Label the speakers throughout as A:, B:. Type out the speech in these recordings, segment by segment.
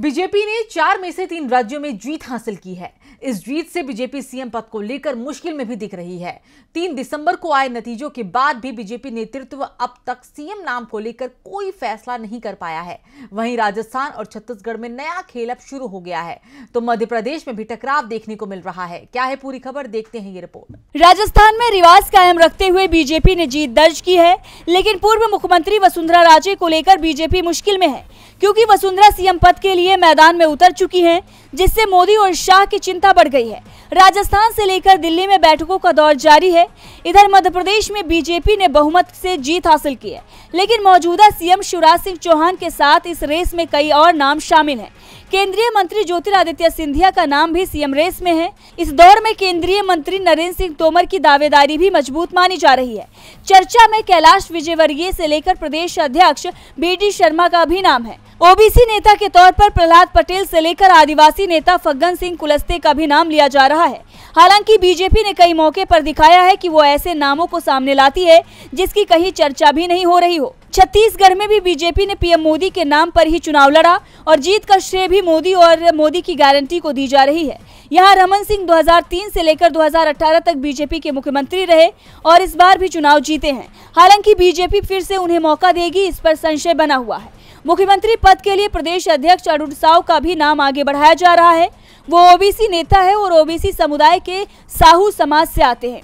A: BJP ने चार में से तीन राज्यों में जीत हासिल की है इस जीत से बीजेपी सीएम पद को लेकर मुश्किल में भी दिख रही है तीन दिसंबर को आए नतीजों के बाद भी बीजेपी नेतृत्व अब तक सीएम नाम को लेकर कोई फैसला नहीं कर पाया है वहीं राजस्थान और छत्तीसगढ़ में नया खेल अब शुरू हो गया है तो मध्य प्रदेश में भी टकराव देखने को मिल रहा है क्या है पूरी खबर देखते हैं ये रिपोर्ट
B: राजस्थान में रिवाज कायम रखते हुए बीजेपी ने जीत दर्ज की है लेकिन पूर्व मुख्यमंत्री वसुंधरा राजे को लेकर बीजेपी मुश्किल में है क्यूँकी वसुंधरा सीएम पद के लिए लिए मैदान में उतर चुकी हैं जिससे मोदी और शाह की चिंता बढ़ गई है राजस्थान से लेकर दिल्ली में बैठकों का दौर जारी है इधर मध्य प्रदेश में बीजेपी ने बहुमत से जीत हासिल की है लेकिन मौजूदा सीएम शिवराज सिंह चौहान के साथ इस रेस में कई और नाम शामिल है केंद्रीय मंत्री ज्योतिरादित्य सिंधिया का नाम भी सीएम रेस में है इस दौर में केंद्रीय मंत्री नरेंद्र सिंह तोमर की दावेदारी भी मजबूत मानी जा रही है चर्चा में कैलाश विजयवर्गीय से लेकर प्रदेश अध्यक्ष बी डी शर्मा का भी नाम है ओबीसी नेता के तौर पर प्रहलाद पटेल से लेकर आदिवासी नेता फग्गन सिंह कुलस्ते का भी नाम लिया जा रहा है हालांकि बीजेपी ने कई मौके पर दिखाया है कि वो ऐसे नामों को सामने लाती है जिसकी कहीं चर्चा भी नहीं हो रही हो छत्तीसगढ़ में भी बीजेपी ने पीएम मोदी के नाम पर ही चुनाव लड़ा और जीत का श्रेय भी मोदी और मोदी की गारंटी को दी जा रही है यहाँ रमन सिंह 2003 से लेकर 2018 तक बीजेपी के मुख्यमंत्री रहे और इस बार भी चुनाव जीते हैं हालांकि बीजेपी फिर से उन्हें मौका देगी इस पर संशय बना हुआ है मुख्यमंत्री पद के लिए प्रदेश अध्यक्ष अरुण साव का भी नाम आगे बढ़ाया जा रहा है वो ओबीसी नेता है और ओबीसी समुदाय के साहू समाज से आते हैं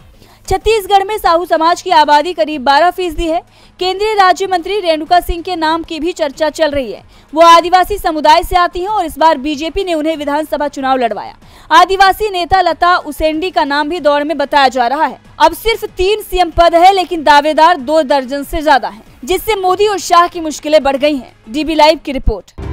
B: छत्तीसगढ़ में साहू समाज की आबादी करीब 12 फीसदी है केंद्रीय राज्य मंत्री रेणुका सिंह के नाम की भी चर्चा चल रही है वो आदिवासी समुदाय से आती हैं और इस बार बीजेपी ने उन्हें विधानसभा चुनाव लड़वाया आदिवासी नेता लता उसेंडी का नाम भी दौड़ में बताया जा रहा है अब सिर्फ तीन सीएम पद है लेकिन दावेदार दो दर्जन से ज्यादा है जिससे मोदी और शाह की मुश्किलें बढ़ गई हैं डीबी लाइव की रिपोर्ट